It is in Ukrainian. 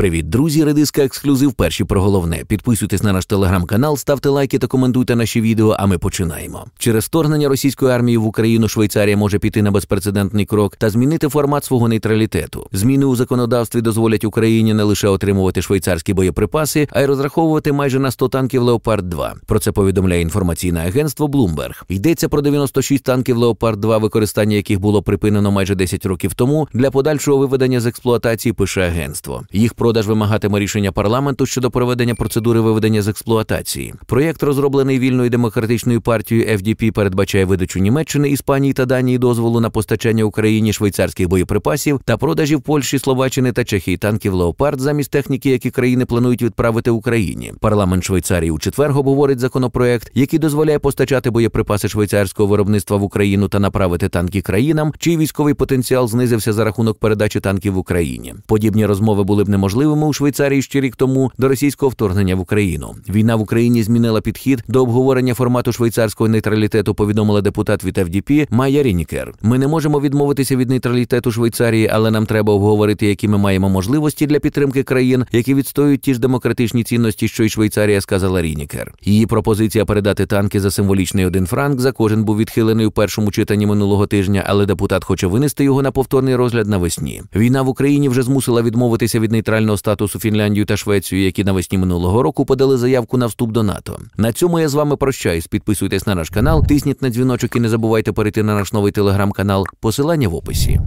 Привіт, друзі, редиска ексклюзив. Перші про головне. Підписуйтесь на наш телеграм-канал, ставте лайки та коментуйте наші відео. А ми починаємо. Через вторгнення російської армії в Україну Швейцарія може піти на безпрецедентний крок та змінити формат свого нейтралітету. Зміни у законодавстві дозволять Україні не лише отримувати швейцарські боєприпаси, а й розраховувати майже на 100 танків Леопард 2 Про це повідомляє інформаційне агентство Bloomberg. Йдеться про 96 танків Леопард 2 використання яких було припинено майже 10 років тому для подальшого виведення з експлуатації. Пише агентство. Їх про продаж вимагатиме рішення парламенту щодо проведення процедури виведення з експлуатації. Проєкт, розроблений вільною демократичною партією FDP, передбачає видачу Німеччини, Іспанії та Данії дозволу на постачання Україні швейцарських боєприпасів та продажів Польщі, Словаччини та Чехії танків Леопард замість техніки, які країни планують відправити Україні. Парламент Швейцарії у четвер обговорить законопроект, який дозволяє постачати боєприпаси швейцарського виробництва в Україну та направити танки країнам, чий військовий потенціал знизився за рахунок передачі танків в Україні. Подібні розмови були б неможливі можливими у Швейцарії ще рік тому до російського вторгнення в Україну. Війна в Україні змінила підхід до обговорення формату швейцарського нейтралітету. Повідомила депутат від ФДП Майя Рінікер. Ми не можемо відмовитися від нейтралітету Швейцарії, але нам треба обговорити, які ми маємо можливості для підтримки країн, які відстоюють ті ж демократичні цінності, що й Швейцарія сказала Рінікер. Її пропозиція передати танки за символічний один франк за кожен був відхилений у першому читанні минулого тижня, але депутат хоче винести його на повторний розгляд навесні. Війна в Україні вже змусила відмовитися від нейтральної нейтрального статусу Фінляндію та Швецію, які навесні минулого року подали заявку на вступ до НАТО. На цьому я з вами прощаюсь. Підписуйтесь на наш канал, тисніть на дзвіночок і не забувайте перейти на наш новий телеграм-канал. Посилання в описі.